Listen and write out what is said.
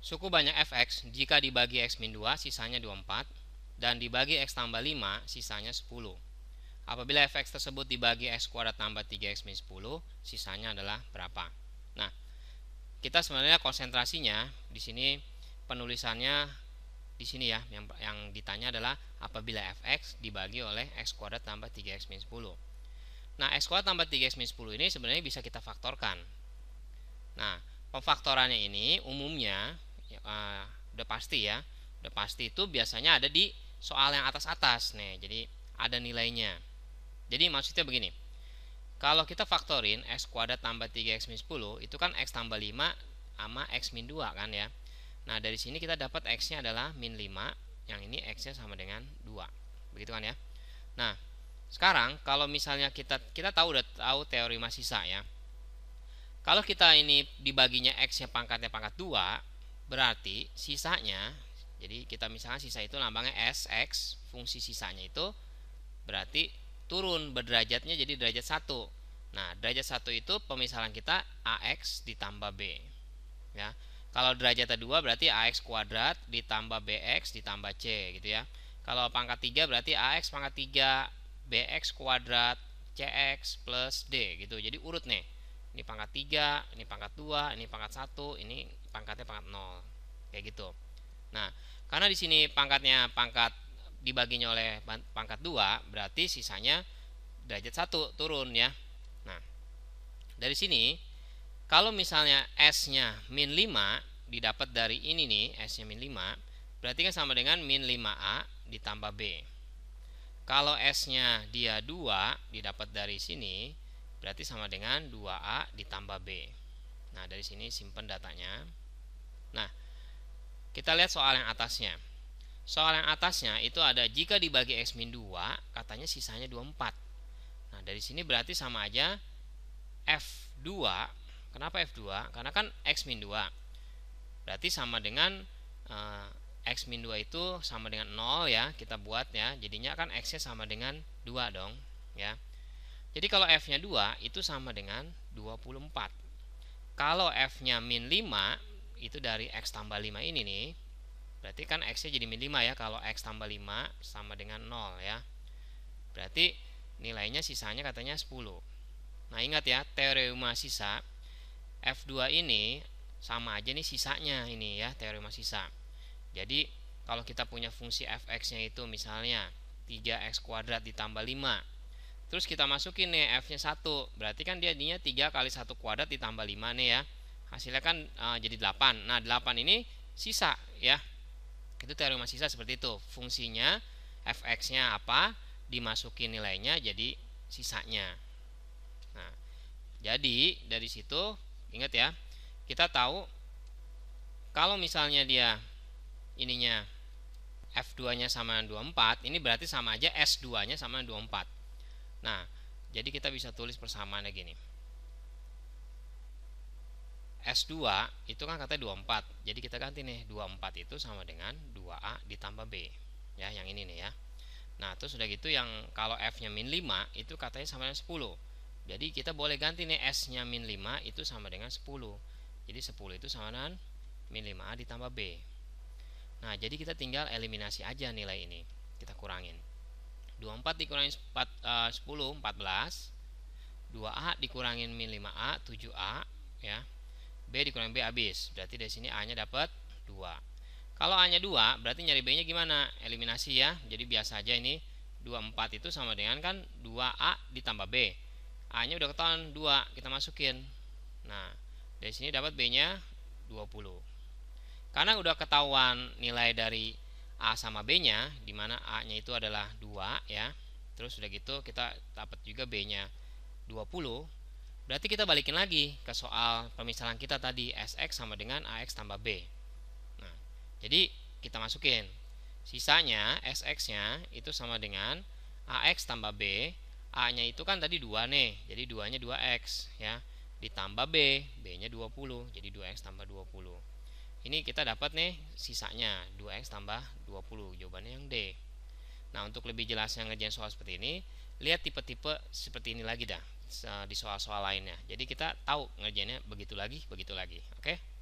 Suku banyak fx jika dibagi x min 2 sisanya 24 dan dibagi x tambah 5 sisanya 10. Apabila fx tersebut dibagi x kuadrat tambah 3x min 10 sisanya adalah berapa? Nah, kita sebenarnya konsentrasinya di sini penulisannya di sini ya yang, yang ditanya adalah apabila fx dibagi oleh x kuadrat tambah 3x min 10. Nah, x kuadrat tambah 3x min 10 ini sebenarnya bisa kita faktorkan. Nah, pemfaktorannya ini umumnya ya, uh, udah pasti ya udah pasti itu biasanya ada di soal yang atas-atas nih jadi ada nilainya jadi maksudnya begini kalau kita faktorin x kuadrat tambah 3x min 10 itu kan x tambah 5 sama x min 2 kan ya nah dari sini kita dapat x nya adalah min 5 yang ini x nya sama dengan 2 begitu kan ya nah sekarang kalau misalnya kita kita tahu udah tahu teori masisa ya. Kalau kita ini dibaginya x-nya pangkatnya pangkat 2, Berarti sisanya, jadi kita misalnya sisa itu lambangnya SX, fungsi sisanya itu berarti turun berderajatnya jadi derajat 1. Nah, derajat 1 itu pemisalan kita AX ditambah B. Ya. Kalau derajat 2 berarti AX kuadrat ditambah BX ditambah C gitu ya. Kalau pangkat 3 berarti AX pangkat 3 BX kuadrat CX plus D gitu. Jadi urut nih ini pangkat 3, ini pangkat 2, ini pangkat 1, ini pangkatnya pangkat 0. Kayak gitu. Nah, karena di sini pangkatnya pangkat dibaginya oleh pangkat 2, berarti sisanya derajat 1 turun ya. Nah, dari sini kalau misalnya S-nya min 5 didapat dari ini nih, S-nya min 5, berarti kan sama dengan min 5A ditambah B. Kalau S-nya dia 2 didapat dari sini, berarti sama dengan 2A ditambah B. Nah, dari sini simpan datanya. Nah, kita lihat soal yang atasnya. Soal yang atasnya itu ada jika dibagi X min 2, katanya sisanya 24. Nah, dari sini berarti sama aja F2. Kenapa F2? Karena kan X min 2. Berarti sama dengan e, X min 2 itu sama dengan 0 ya, kita buat ya. Jadinya kan X-nya sama dengan 2 dong, ya. Jadi kalau F-nya 2 itu sama dengan 24. Kalau F-nya min 5 itu dari X tambah 5 ini nih. Berarti kan X-nya jadi min 5 ya. Kalau X tambah 5 sama dengan 0 ya. Berarti nilainya sisanya katanya 10. Nah ingat ya teorema sisa F2 ini sama aja nih sisanya ini ya teorema sisa. Jadi kalau kita punya fungsi fx-nya itu misalnya 3x kuadrat ditambah 5 Terus kita masukin nih F-nya 1. Berarti kan dia jadinya 3 kali 1 kuadrat ditambah 5 nih ya. Hasilnya kan e, jadi 8. Nah, 8 ini sisa ya. Itu teorema sisa seperti itu. Fungsinya fx-nya apa, dimasukin nilainya jadi sisanya. Nah, jadi dari situ ingat ya, kita tahu kalau misalnya dia ininya F2-nya sama 24, ini berarti sama aja S2-nya sama 24. Nah, jadi kita bisa tulis persamaannya gini. S2 itu kan katanya 24. Jadi kita ganti nih 24 itu sama dengan 2A ditambah B. Ya, yang ini nih ya. Nah, terus sudah gitu yang kalau F-nya min 5 itu katanya sama dengan 10. Jadi kita boleh ganti nih S-nya min 5 itu sama dengan 10. Jadi 10 itu sama dengan min 5A ditambah B. Nah, jadi kita tinggal eliminasi aja nilai ini. Kita kurangin. 24 dikurangi 4, uh, 10 14 2A dikurangin min 5A 7A ya B dikurangi B habis berarti dari sini A nya dapat 2 kalau A nya 2 berarti nyari B nya gimana eliminasi ya jadi biasa aja ini 24 itu sama dengan kan 2A ditambah B A nya udah ketahuan 2 kita masukin nah dari sini dapat B nya 20 karena udah ketahuan nilai dari A sama B-nya, di A-nya itu adalah 2 ya. Terus sudah gitu kita dapat juga B-nya 20. Berarti kita balikin lagi ke soal pemisahan kita tadi SX sama dengan AX tambah B. Nah, jadi kita masukin. Sisanya SX-nya itu sama dengan AX tambah B. A-nya itu kan tadi 2 nih. Jadi 2-nya 2X ya. Ditambah B, B-nya 20. Jadi 2X tambah 20 ini kita dapat nih sisanya 2x tambah 20 jawabannya yang D nah untuk lebih jelasnya ngerjain soal seperti ini lihat tipe-tipe seperti ini lagi dah di soal-soal lainnya jadi kita tahu ngerjainnya begitu lagi begitu lagi oke okay?